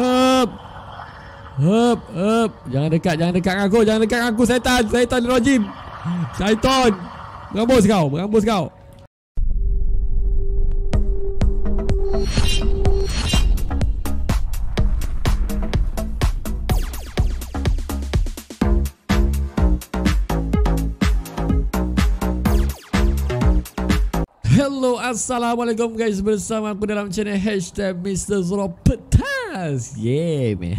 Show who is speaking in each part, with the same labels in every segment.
Speaker 1: Hup Hup Hup Jangan dekat Jangan dekat dengan aku Jangan dekat dengan aku Syaitan Syaitan Rojim Syaitan Merambus kau Merambus kau Assalamualaikum guys bersama aku dalam channel hashtag Mr. Zoro Petas Yeah man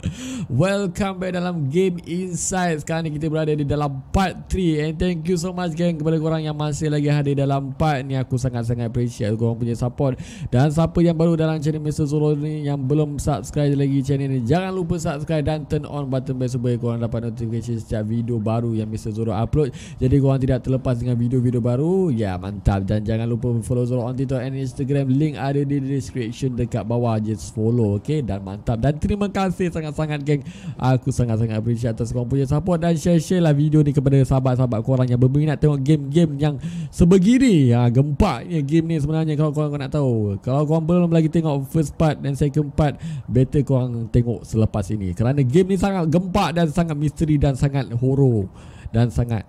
Speaker 1: Welcome back dalam Game inside Sekarang ni kita berada di dalam part 3 And thank you so much gang kepada korang yang masih lagi hadir dalam part ni Aku sangat-sangat appreciate korang punya support Dan siapa yang baru dalam channel Mr. Zoro ni Yang belum subscribe lagi channel ni Jangan lupa subscribe dan turn on button bell Supaya korang dapat notifikasi setiap video baru yang Mr. Zoro upload Jadi korang tidak terlepas dengan video-video baru Ya mantap dan jangan lupa follow Zoro on Twitter and Instagram link ada di description dekat bawah just follow okay dan mantap dan terima kasih sangat-sangat geng aku sangat-sangat appreciate atas korang punya support dan share-share lah video ni kepada sahabat-sahabat korang yang berminat tengok game-game yang sebegini ha, gempaknya game ni sebenarnya kalau korang, korang nak tahu kalau korang belum lagi tengok first part dan second part better korang tengok selepas ini kerana game ni sangat gempak dan sangat misteri dan sangat horror dan sangat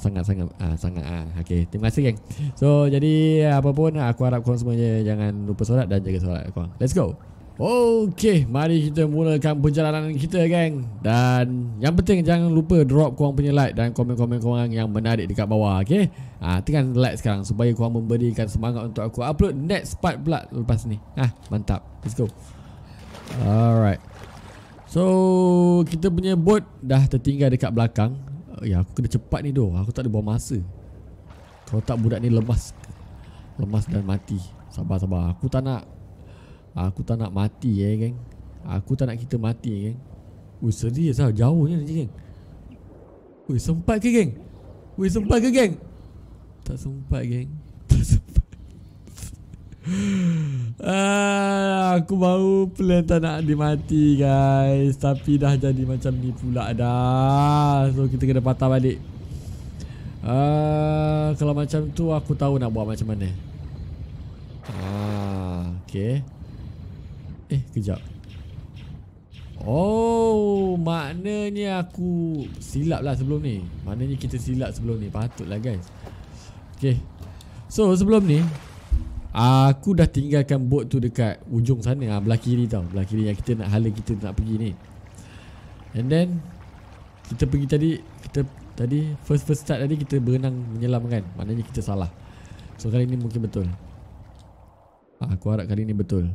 Speaker 1: sangat-sangat ah, uh, sangat ah uh. okey terima kasih geng so jadi uh, apa pun ah, aku harap korang semuanya jangan lupa solat dan jaga solat korang let's go Okey, mari kita mulakan perjalanan kita gang. Dan yang penting jangan lupa drop korang punya like dan komen-komen korang yang menarik dekat bawah, okey. Ha, tekan like sekarang supaya korang memberikan semangat untuk aku upload next part pula lepas ni. Ha, mantap. Let's go. Alright. So, kita punya boat dah tertinggal dekat belakang. Ya aku kena cepat ni doh. Aku tak ada buang masa. Kalau tak budak ni lemas lemas dan mati. Sabar sabar. Aku tak nak aku tak nak mati eh geng. Aku tak nak kita mati eh geng. Oi serius ah jauhnya ni geng. Oi sempat ke geng? Oi sempat ke geng? Tak sempat geng. Tak sempat. Ah, aku baru plan tak nak dimati guys Tapi dah jadi macam ni pula dah So kita kena patah balik Ah, Kalau macam tu aku tahu nak buat macam mana Ah, Okay Eh kejap Oh maknanya aku silap lah sebelum ni Maknanya kita silap sebelum ni patutlah guys Okay So sebelum ni Aku dah tinggalkan bot tu dekat ujung sana ah belah kiri tau. Belah kiri yang kita nak hala kita nak pergi ni. And then kita pergi tadi kita tadi first first start tadi kita berenang menyelam kan. Maknanya kita salah. So kali ni mungkin betul. Ah, aku harap kali ni betul.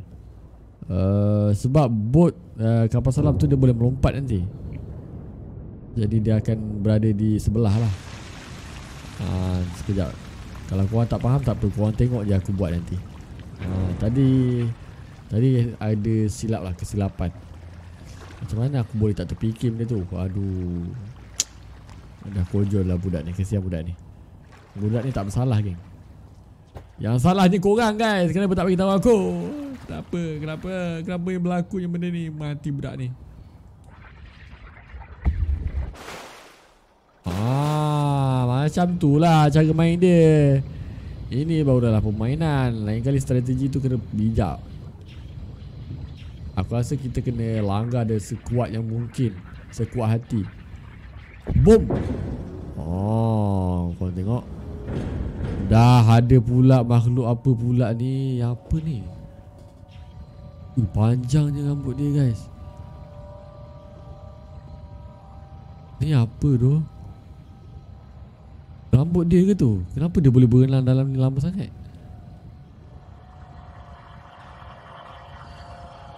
Speaker 1: Uh, sebab bot uh, kapal selam tu dia boleh melompat nanti. Jadi dia akan berada di sebelah lah. Uh, sekejap. Kalau korang tak faham tak apa Korang tengok je aku buat nanti ha, Tadi Tadi ada silap lah kesilapan Macam mana aku boleh tak terfikir benda tu Aduh Dah kojol lah budak ni Kesian budak ni Budak ni tak bersalah geng Yang salah ni korang guys Kenapa tak beritahu aku Kenapa Kenapa Kenapa yang berlaku yang benda ni Mati budak ni Macam tu lah cara main dia Ini baru dah lah permainan Lain kali strategi tu kena bijak Aku rasa kita kena langgar dia sekuat yang mungkin Sekuat hati Boom Oh kau tengok Dah ada pula makhluk apa pula ni Apa ni Ui, Panjangnya rambut dia guys Ni apa tu Rambut dia ke tu? Kenapa dia boleh berenang dalam ni lama sangat?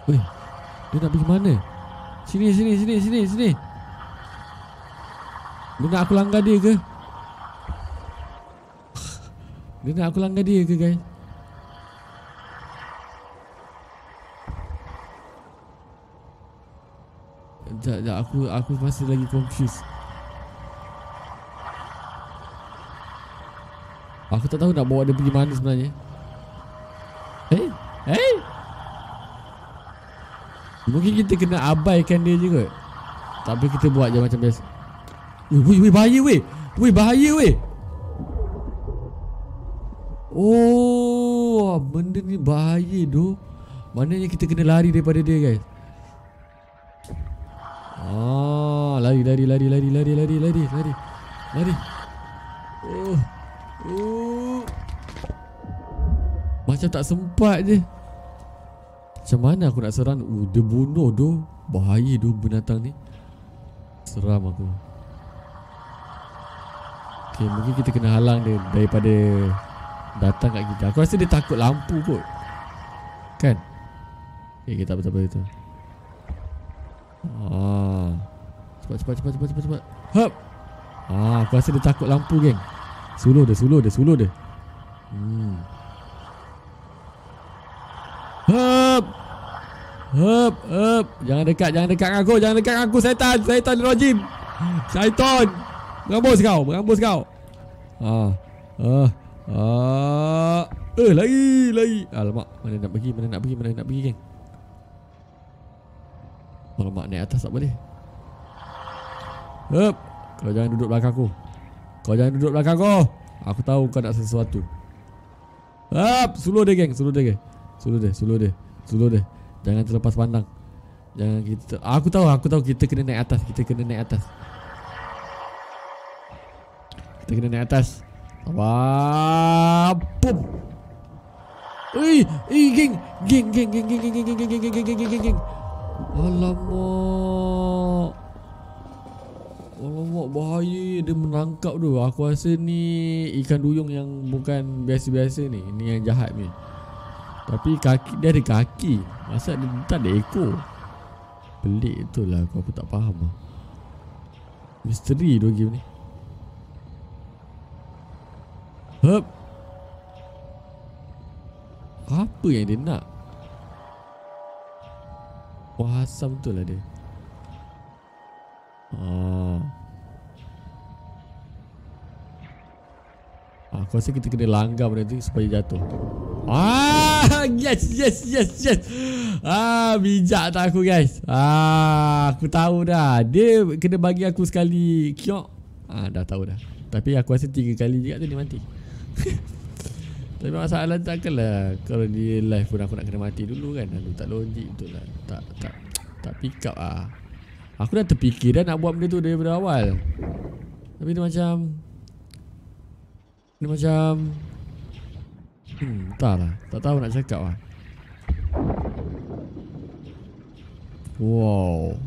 Speaker 1: Weh, dia nak pergi mana? Sini, sini, sini, sini, sini. Dia nak aku langgar dia ke? Dia nak aku langgar dia ke guys? Sekejap, sekejap. Aku, aku masih lagi confused. Aku tak tahu nak bawa dia pergi mana sebenarnya. Hei, eh? eh? hey. Mungkin kita kena abaikan dia je kot. Tapi kita buat je macam biasa. Wih, wih, bahaya weh. Wih, bahaya weh. Oh, benda ni bahaya tu. Maknanya kita kena lari daripada dia guys. Ah, lari, lari, lari, lari, lari, lari, lari, lari. Lari. Oh. macam tak sempat je Macam mana aku nak serang uh, Dia bunuh tu Bahaya tu binatang ni Seram aku Okay mungkin kita kena halang dia Daripada Datang kat kita Aku rasa dia takut lampu kot Kan Okay kita tak apa-apa itu ah. Cepat cepat cepat cepat cepat cepat Hop ah, Aku rasa dia takut lampu geng Suluh dia suluh dia suluh dia Hmm Hup, hup. Jangan dekat, jangan dekat dengan aku. Jangan dekat dengan aku, syaitan. Syaitan rojim. setan, Merambus kau, merambus kau. Ah. Ah. Ah. Eh, lagi, lari. Alamak, mana nak pergi, mana nak pergi, mana nak pergi, geng. mak naik atas tak boleh. Hup. Kau jangan duduk belakang aku. Kau jangan duduk belakang aku. Aku tahu kau nak sesuatu. Hup, suluh dia, geng. Suluh dia, geng. Suluh dia, suluh dia. Suluh dia. Jangan terlepas pandang. Jangan kita aku tahu aku tahu kita kena naik atas, kita kena naik atas. Kita kena naik atas. Wah. Ui, ui, geng, geng, geng, geng, geng, geng, geng, geng, geng, geng, geng, geng, geng, geng, geng. Alamak. Alamak, bahaya dia menangkap tu. Aku rasa ni ikan duyung yang bukan biasa-biasa ni. Ni yang jahat ni. Tapi kaki dia ada kaki. Masa dia tak ada ekor. Pelik tu lah aku, aku tak faham lah. Misteri tu game ni. Hup. Apa yang dia nak? Wah, asam tu lah dia. Ah. ah. Aku rasa kita kena langgar benda tu supaya jatuh. Ah! yes yes yes yes. Ah bijak tak aku guys. Ah aku tahu dah. Dia kena bagi aku sekali kiok. Ah dah tahu dah. Tapi aku rasa tiga kali juga tu dia mati. Tapi masalah tak kalah kalau dia live pun aku nak kena mati dulu kan. Aku tak logik tu lah. Tak tak tak pick up ah. Aku dah terfikir dah nak buat benda tu daripada awal. Tapi dia macam dia macam Hmm, entahlah. Tak tahu nak cakap lah. Wow.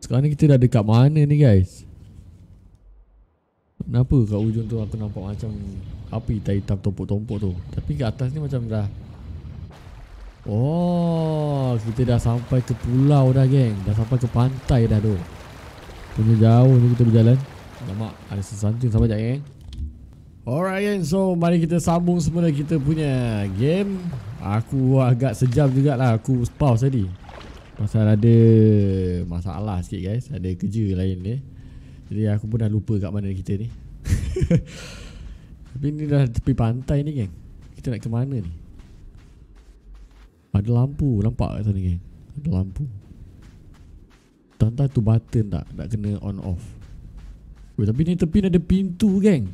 Speaker 1: Sekarang ni kita dah dekat mana ni guys? Kenapa kat ujung tu aku nampak macam api hitam hitam tumpuk-tumpuk tu? Tapi kat atas ni macam dah... Oh, kita dah sampai ke pulau dah geng. Dah sampai ke pantai dah tu. Punya jauh ni kita berjalan. Lama ada sesantun sampai jap geng. Eh? Alright so mari kita sambung semula kita punya game Aku agak sejam jugalah aku pause tadi Pasal ada masalah sikit guys Ada kerja lain ni Jadi aku pun dah lupa kat mana kita ni Tapi ni dah tepi pantai ni geng Kita nak ke mana ni Ada lampu nampak kat sana geng Ada lampu Tentang tu button tak Nak kena on off Weh, Tapi ni tepi ni ada pintu geng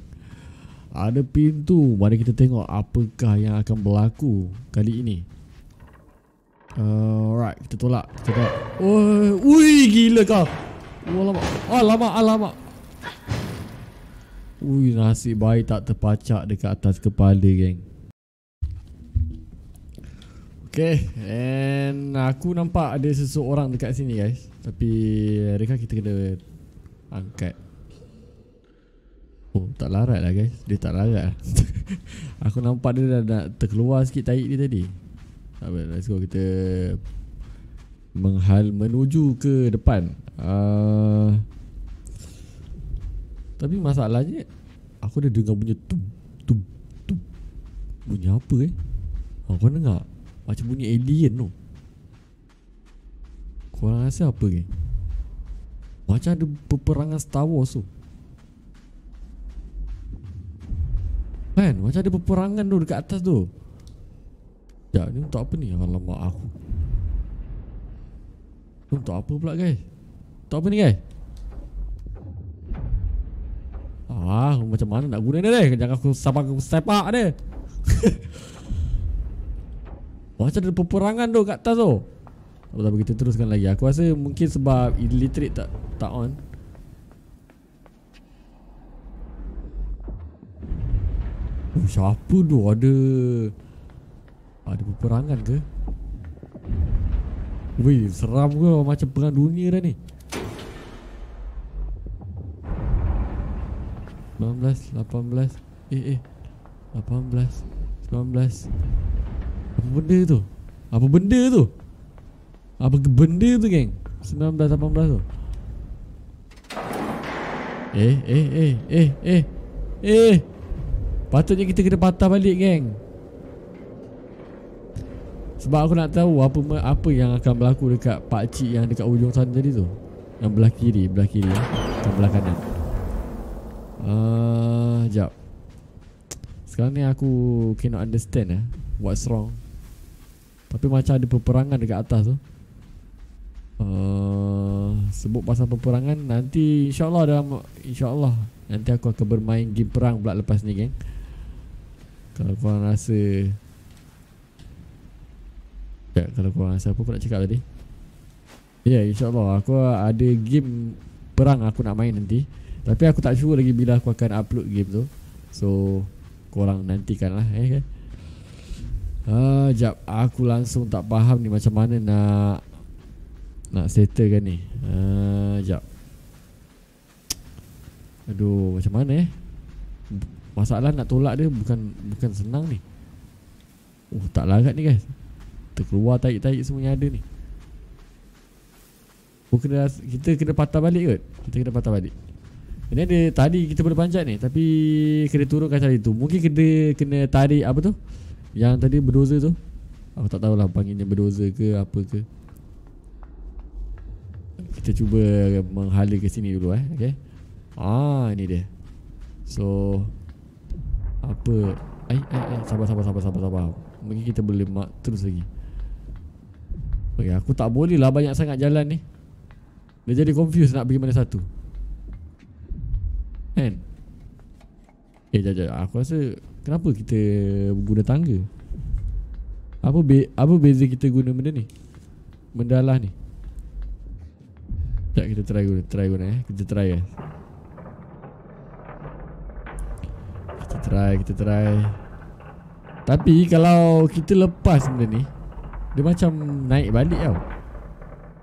Speaker 1: ada pintu Mari kita tengok apakah yang akan berlaku Kali ini Alright kita tolak Kita tolak Ui gila kau oh, Alamak Alamak Alamak Ui nasib baik tak terpacak dekat atas kepala geng Okay And aku nampak ada seseorang dekat sini guys Tapi adakah kita kena Angkat Oh tak larat lah guys Dia tak larat lah Aku nampak dia dah nak terkeluar sikit taik dia tadi Tak apa let's go kita Menghal menuju ke depan uh, Tapi masalahnya Aku dah dengar bunyi tum tum tum Bunyi apa eh oh, Kau dengar Macam bunyi alien tu Korang rasa apa ke Macam ada peperangan Star Wars tu so. Kan? Macam ada peperangan tu dekat atas tu. Ya, ni untuk apa ni? Alamak aku. Untuk apa pula guys? Untuk apa ni guys? Ah, macam mana nak guna ni ni? Jangan aku sabar aku sepak dia. macam ada peperangan tu kat atas tu. Apa tak begitu teruskan lagi. Aku rasa mungkin sebab illiterate tak tak on. Uh, siapa tu ada Ada peperangan ke Wih seram ke macam perang dunia dah ni 19, 18 Eh eh 18, 19 Apa benda tu Apa benda tu Apa benda tu geng 19, 18 tu Eh eh eh eh eh Eh, eh. Patutnya kita kena patah balik geng Sebab aku nak tahu apa apa yang akan berlaku dekat Cik yang dekat ujung sana tadi tu Yang belah kiri, belah kiri eh. Yang belah kanan Ah, uh, jap Sekarang ni aku cannot understand eh What's wrong Tapi macam ada peperangan dekat atas tu Uh, sebut pasal peperangan nanti Insya insyaallah dalam Allah nanti aku akan bermain game perang pula lepas ni geng. Okay? Kalau korang rasa Sekejap ya, kalau korang rasa apa aku nak cakap tadi Ya yeah, Allah aku ada game Perang aku nak main nanti Tapi aku tak sure lagi bila aku akan upload game tu So Korang nantikan lah eh kan uh, ah, Sekejap aku langsung tak faham ni macam mana nak Nak settle kan ni Ah, uh, Aduh macam mana eh Masalah nak tolak dia bukan bukan senang ni. Oh, tak larat ni guys. Terkeluar taik-taik semua yang ada ni. Oh, kena, kita kena patah balik kot. Kita kena patah balik. Ini ada tadi kita boleh panjat ni tapi kena turunkan tadi tu. Mungkin kena kena tarik apa tu? Yang tadi berdoza tu. Aku oh, tak tahulah panggilnya berdoza ke apa ke. Kita cuba menghala ke sini dulu eh, okey. Ah, ini dia. So, apa Ay ay ay, sabar sabar sabar sabar sabar mungkin kita boleh mak terus lagi okey aku tak boleh lah banyak sangat jalan ni dia jadi confused nak pergi mana satu kan eh jap jap aku rasa kenapa kita guna tangga apa be apa beza kita guna benda ni mendalah ni Sekejap kita try guna, try guna eh Kita try eh try kita try tapi kalau kita lepas benda ni dia macam naik balik tau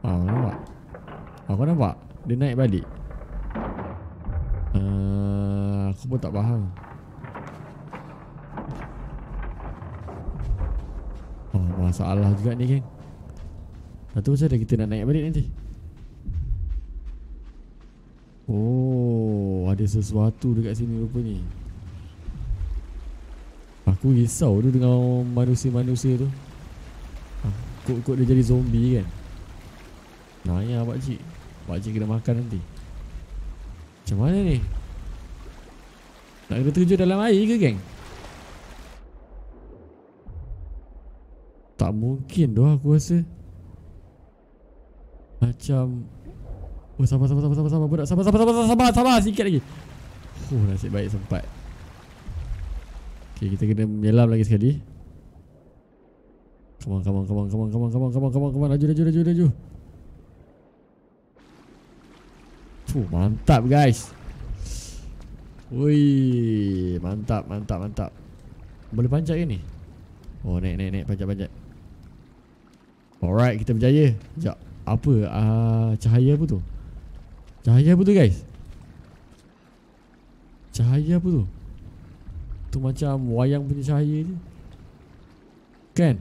Speaker 1: ah kau nampak ah kau nampak dia naik balik uh, aku pun tak faham oh masalah juga ni geng satu masa dah kita nak naik balik nanti Oh ada sesuatu dekat sini rupanya Aku risau tu dengan manusia-manusia tu ha, Kok-kok dia jadi zombie kan Nanya pakcik Pakcik kena makan nanti Macam mana ni Tak kena terjun dalam air ke geng Tak mungkin doh aku rasa Macam Oh sabar sabar sabar sabar sabar budak sabar sabar sabar sabar sabar sabar sikit lagi Huh nasib baik sempat Okay, kita kena menyelam lagi sekali. Come on, come on, come on, come on, come on, come on, come on, come on, come on, laju, laju, laju, laju. Fuh, mantap guys. Wui, mantap, mantap, mantap. Boleh panjat ke ni? Oh, naik, naik, naik, panjat, panjat. Alright, kita berjaya. Sekejap, apa uh, cahaya apa tu? Cahaya apa tu guys? Cahaya apa tu? Tu macam wayang punya cahaya je Kan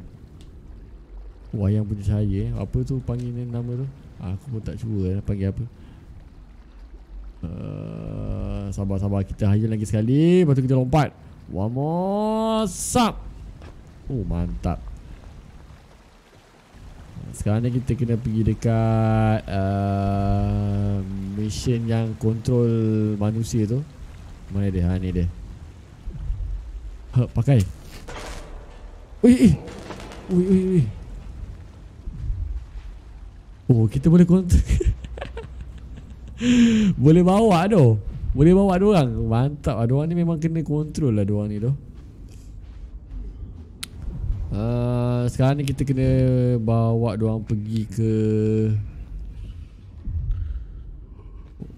Speaker 1: Wayang punya cahaya eh. Apa tu panggil ni nama tu ah, Aku pun tak cuba eh, nak panggil apa eh, Sabar-sabar kita haya lagi sekali Lepas tu kita lompat One more sub Oh mantap sekarang ni kita kena pergi dekat uh, Mesin yang kontrol manusia tu Mana dia? Ha ni dia Ha, pakai. Ui, ui. Ui, ui, ui. Oh, kita boleh kontrol. boleh bawa tu. Boleh bawa dua orang. Mantap. Ada lah. orang ni memang kena kontrol lah dua ni tu. Uh, sekarang ni kita kena bawa dua orang pergi ke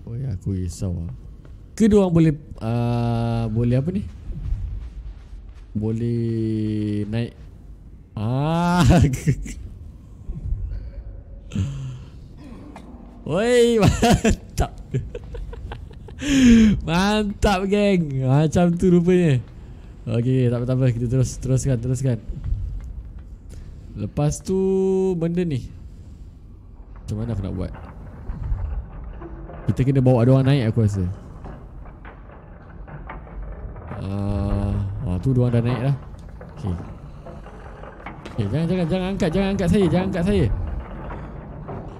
Speaker 1: Oh ya, aku risau lah. Kedua orang boleh uh, boleh apa ni? boleh naik ah Woi, mantap. mantap geng. Macam tu rupanya. Okey, tak apa-apa, kita terus teruskan, teruskan. Lepas tu benda ni. Macam mana aku nak buat? Kita kena bawa dia orang naik aku rasa. Ah tu dua dah naik lah. Okey. Okay, jangan jangan jangan angkat, jangan angkat saya, jangan angkat saya.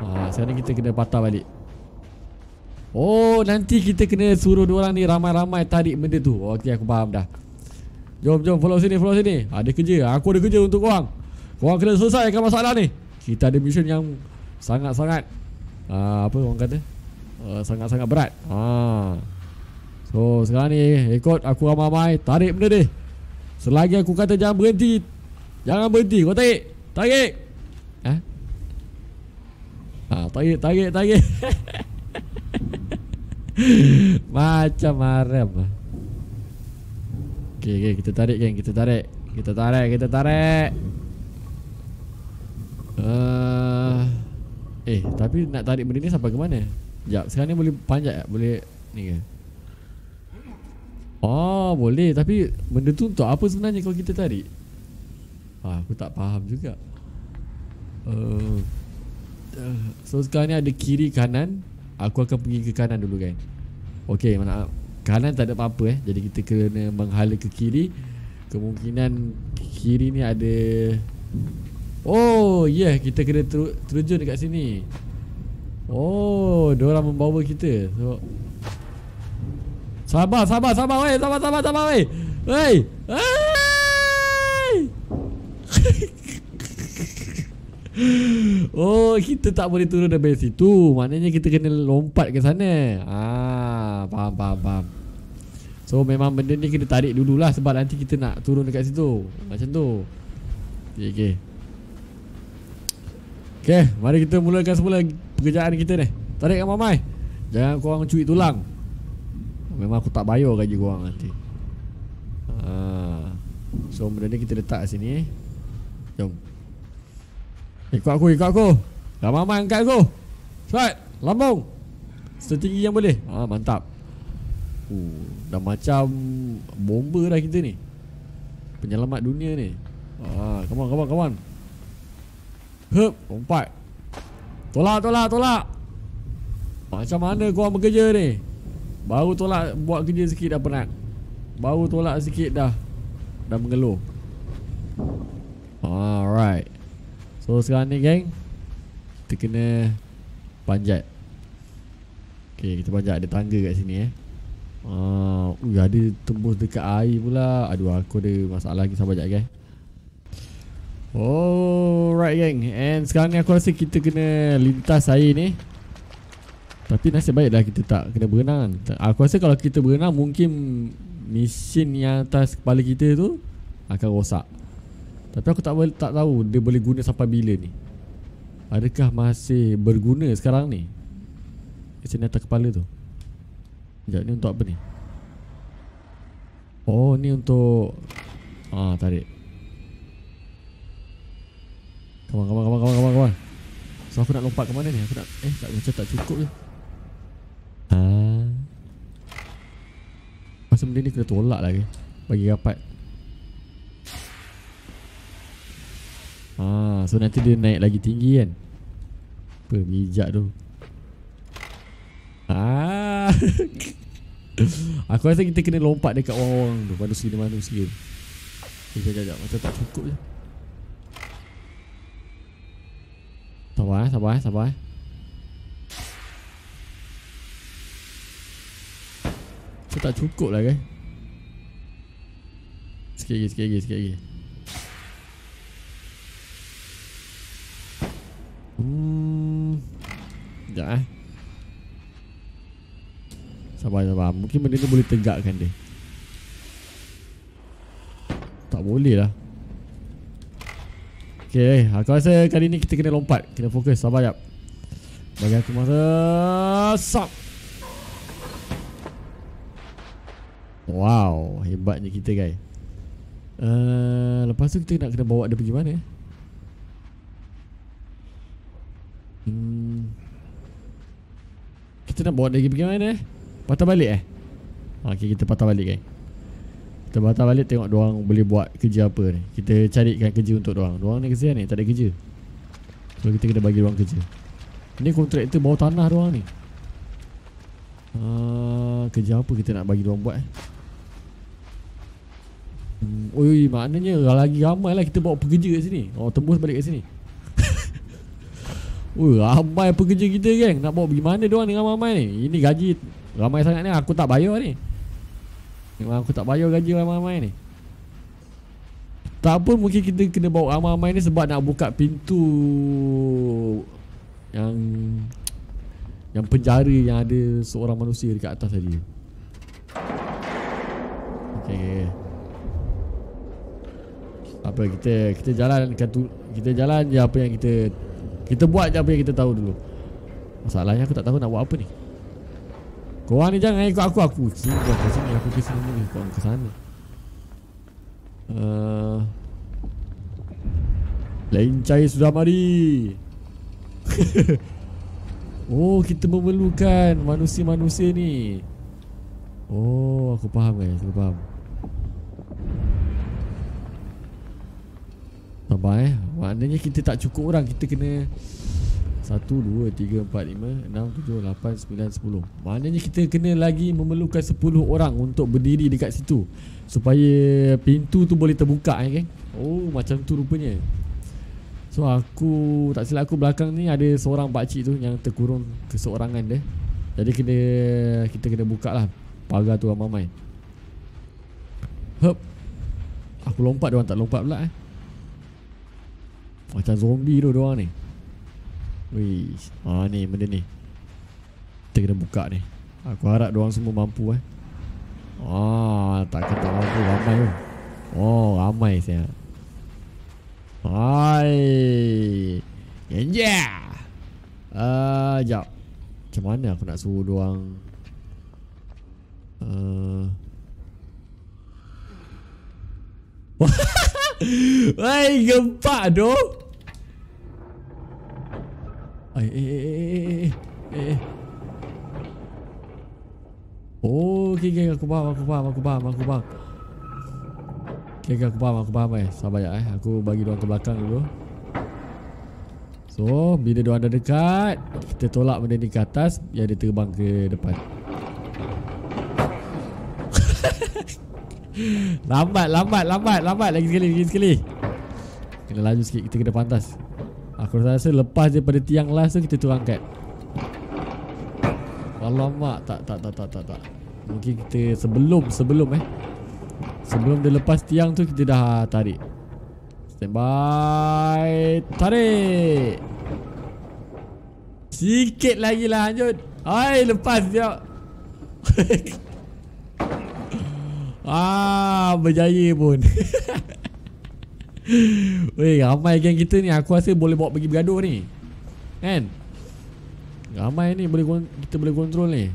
Speaker 1: Ha, sekarang kita kena patah balik. Oh, nanti kita kena suruh dua orang ni ramai-ramai tarik benda tu. Okey, aku faham dah. Jom, jom follow sini, follow sini. Ada ah, kerja, ah, aku ada kerja untuk korang. Korang kena selesaikan masalah ni. Kita ada mission yang sangat-sangat uh, apa orang kata? sangat-sangat uh, berat. Ha. Uh. So, sekarang ni ikut aku ramai-ramai tarik benda ni. Selagi aku kata jangan berhenti Jangan berhenti Kau tarik Tarik Ha? Ha tarik tarik tarik Macam haram lah. Okay okay kita tarik geng Kita tarik Kita tarik Kita tarik uh, Eh tapi nak tarik benda ni sampai ke mana? Sekejap sekarang ni boleh panjat tak? Boleh ni ke? Oh boleh tapi benda tu untuk apa sebenarnya kalau kita tarik? Ah, aku tak faham juga. Uh, so sekarang ni ada kiri kanan. Aku akan pergi ke kanan dulu kan. Okey mana kanan tak ada apa-apa eh. Jadi kita kena menghala ke kiri. Kemungkinan kiri ni ada Oh yeah kita kena ter- terjun dekat sini. Oh, dia orang membawa kita. So Sabar, sabar, sabar, wey. sabar, sabar, sabar, wey. Wey. Oh, kita tak boleh turun dari situ. Maknanya kita kena lompat ke sana. Ah, faham, faham, faham. So, memang benda ni kita tarik dululah sebab nanti kita nak turun dekat situ. Macam tu. Okay, okay. Okay, mari kita mulakan semula pekerjaan kita ni. Tarik kan mamai. Jangan korang cuik tulang. Memang aku tak bayar gaji korang nanti ha. So benda ni kita letak sini eh. Jom Ikut aku, ikut aku Ramai-ramai angkat aku Cepat, lambung Setinggi yang boleh Ah ha, Mantap uh, Dah macam bomba dah kita ni Penyelamat dunia ni Ah, ha, kawan, kawan. come on, come on Hup, lompat Tolak, tolak, tolak Macam mana korang bekerja ni Baru tolak buat kerja sikit dah penat Baru tolak sikit dah Dah mengeluh Alright So sekarang ni Gang, Kita kena Panjat Okay kita panjat ada tangga kat sini eh Ah, uh, ada tembus dekat air pula. Aduh, aku ada masalah lagi sampai jap, guys. Oh, right, gang. And sekarang ni aku rasa kita kena lintas air ni. Tapi nasib baiklah kita tak kena berenang kan Aku rasa kalau kita berenang mungkin Mesin yang atas kepala kita tu Akan rosak Tapi aku tak tak tahu dia boleh guna sampai bila ni Adakah masih berguna sekarang ni Mesin atas kepala tu Sekejap ni untuk apa ni Oh ni untuk Ah tarik Kamu kamu kamu kamu kamu kamu So aku nak lompat ke mana ni? Aku nak eh tak macam tak cukup je. Haa hmm. Masa benda ni kena tolak lagi. Bagi rapat Haa ah, So nanti dia naik lagi tinggi kan Apa bijak tu Haa ah. Aku rasa kita kena lompat dekat orang-orang tu Pada sini mana sini Sekejap sekejap Macam tak cukup je Sabar eh sabar eh sabar eh tak cukup lah kan Sikit lagi, sikit lagi, sikit lagi hmm. Sekejap eh Sabar, sabar Mungkin benda tu boleh tegakkan dia Tak boleh lah Okay, eh. aku rasa kali ni kita kena lompat Kena fokus, sabar jap Bagi aku masa Sup Wow, hebatnya kita guys. Uh, eh, lepas tu kita nak kena bawa dia pergi mana? Eh? Hmm. Kita nak bawa dia pergi mana? Eh? Patah balik eh? Okay, kita patah balik guys. Kita patah balik tengok doang boleh buat kerja apa ni. Kita carikan kerja untuk doang. Doang ni kesian ni, tak ada kerja. So kita kena bagi ruang kerja. Ni kontraktor bawa tanah doang ni. Uh, kerja apa kita nak bagi doang buat eh? Ui hmm, maknanya lagi ramai lah kita bawa pekerja kat sini Oh tembus balik kat sini Ui ramai pekerja kita geng Nak bawa pergi mana diorang dengan ramai ni Ini gaji ramai sangat ni aku tak bayar ni Memang aku tak bayar gaji ramai-ramai ni Tak pun mungkin kita kena bawa ramai-ramai ni sebab nak buka pintu Yang Yang penjara yang ada seorang manusia dekat atas tadi Okay, okay apa kita kita jalan kita jalan je apa yang kita kita buat je apa yang kita tahu dulu. Masalahnya aku tak tahu nak buat apa ni. Korang ni jangan ikut aku aku. Sini kau ke sini aku ke sini ni kau ke sana. Uh, lain cair sudah mari. oh kita memerlukan manusia-manusia ni. Oh aku faham guys, aku faham. Nampak eh Maknanya kita tak cukup orang Kita kena 1, 2, 3, 4, 5, 6, 7, 8, 9, 10 Maknanya kita kena lagi memerlukan 10 orang untuk berdiri dekat situ Supaya pintu tu boleh terbuka eh, kan? Oh macam tu rupanya So aku tak silap aku belakang ni ada seorang pakcik tu yang terkurung keseorangan dia Jadi kena kita kena buka lah pagar tu ramai-ramai Aku lompat dia orang tak lompat pula eh macam zombie tu doang ni Wih ah, Haa ni benda ni Kita kena buka ni Aku harap doang semua mampu eh Oh, ah, tak kena tak mampu ramai tu Oh ramai saya Hai Genja Ah, uh, Sekejap Macam mana aku nak suruh doang Uh. Ah. Wah, gempak doh. Ay, ay, ay, ay, ay, ay. Okay, geng, aku paham, aku paham, aku paham, aku paham. Okay, geng, aku paham, aku paham eh. Sabar ya eh. Aku bagi dua ke belakang dulu. So, bila dua ada dekat, kita tolak benda ni ke atas, ya dia terbang ke depan. lambat, lambat, lambat, lambat lagi sekali, lagi sekali. Kena laju sikit, kita kena pantas. Aku rasa lepas pada tiang last tu kita turun kat. Alamak, tak tak tak tak tak tak. Mungkin kita sebelum sebelum eh. Sebelum dia lepas tiang tu kita dah tarik. Standby. Tarik. Sikit lagi lah lanjut. Hai, lepas dia. ah, berjaya pun. Weh ramai geng kita ni aku rasa boleh bawa pergi bergaduh ni Kan Ramai ni boleh kita boleh kontrol ni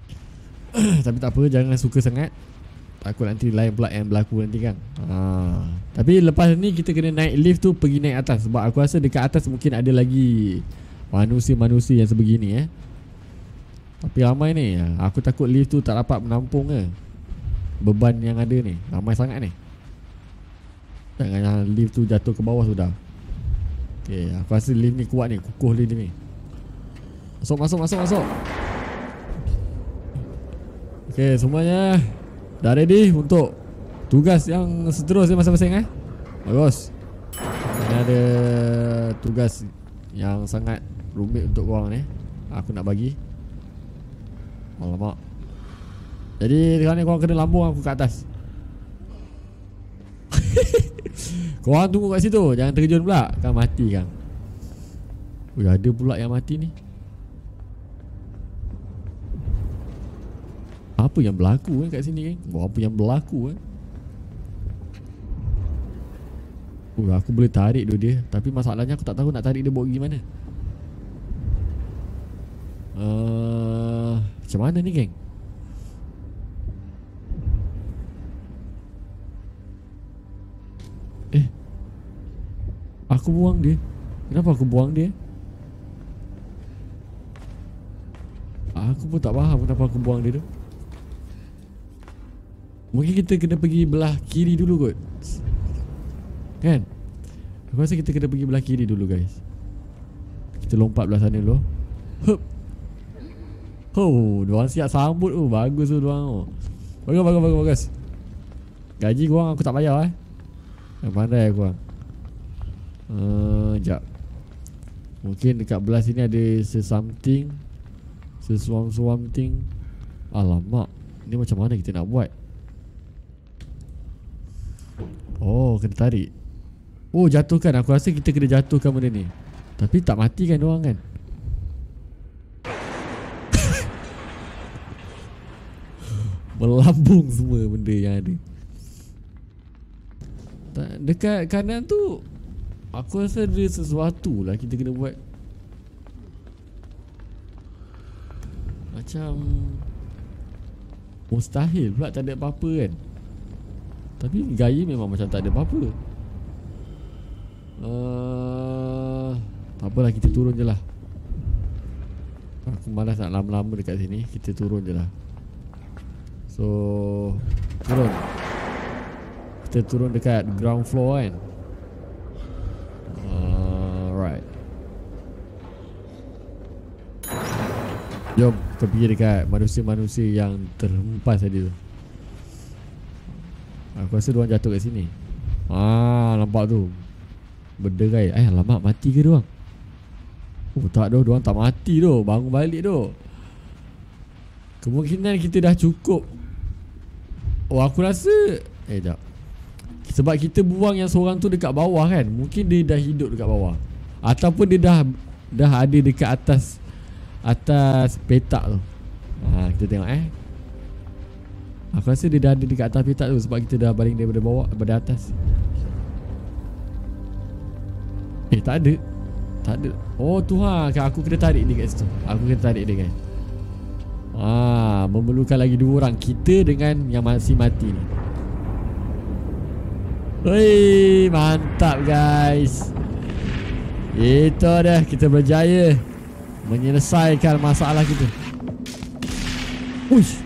Speaker 1: Tapi tak apa jangan suka sangat Aku nanti lain pula yang berlaku nanti kan ha. Tapi lepas ni kita kena naik lift tu pergi naik atas Sebab aku rasa dekat atas mungkin ada lagi Manusia-manusia yang sebegini eh Tapi ramai ni Aku takut lift tu tak dapat menampung ke beban yang ada ni ramai sangat ni jangan yang lift tu jatuh ke bawah sudah Okay, aku rasa lift ni kuat ni kukuh lift ni masuk masuk masuk masuk Okay, semuanya dah ready untuk tugas yang seterusnya masing-masing eh bagus ini ada tugas yang sangat rumit untuk korang ni Aku nak bagi Alamak jadi sekarang ni korang kena lambung aku kat atas Korang tunggu kat situ Jangan terjun pula Kan mati kan Ui ada pula yang mati ni Apa yang berlaku kan kat sini kan Buat apa yang berlaku kan Ui aku boleh tarik dulu dia Tapi masalahnya aku tak tahu nak tarik dia buat gimana uh, Macam mana ni geng Aku buang dia Kenapa aku buang dia ah, Aku pun tak faham kenapa aku buang dia tu Mungkin kita kena pergi belah kiri dulu kot Kan Aku rasa kita kena pergi belah kiri dulu guys Kita lompat belah sana dulu Hup Oh, diorang siap sambut tu. Oh, bagus tu diorang tu. Bagus, bagus, bagus, bagus. Gaji korang aku tak bayar eh. Yang eh, pandai korang. Sekejap eh, Mungkin dekat belah sini ada sesamting Sesuam-suamting Alamak Ni macam mana kita nak buat Oh kena tarik Oh jatuhkan aku rasa kita kena jatuhkan benda ni Tapi tak mati kan orang kan Melambung semua benda yang ada Dekat kanan tu Aku rasa ada sesuatu lah kita kena buat Macam Mustahil pula tak ada apa-apa kan Tapi gaya memang macam tak ada apa-apa uh, Tak apalah kita turun je lah Aku malas nak lama-lama dekat sini Kita turun je lah So Turun Kita turun dekat ground floor kan Jom kita pergi dekat manusia-manusia yang terhempas tadi tu Aku rasa diorang jatuh kat sini Ah, nampak tu Berderai Ayah eh, lama mati ke diorang Oh tak tu diorang tak mati tu Bangun balik tu Kemungkinan kita dah cukup Oh aku rasa Eh jap Sebab kita buang yang seorang tu dekat bawah kan Mungkin dia dah hidup dekat bawah Ataupun dia dah Dah ada dekat atas atas petak tu. Ha, kita tengok eh. Aku rasa dia dah ada dekat atas petak tu sebab kita dah baling daripada bawah daripada atas. Eh tak ada. Tak ada. Oh tu ha, kan aku kena tarik dia kat situ. Aku kena tarik dia kan. Ah, memerlukan lagi dua orang kita dengan yang masih mati ni. Hei, mantap guys. Itu dah kita berjaya menyelesaikan masalah kita. Uish.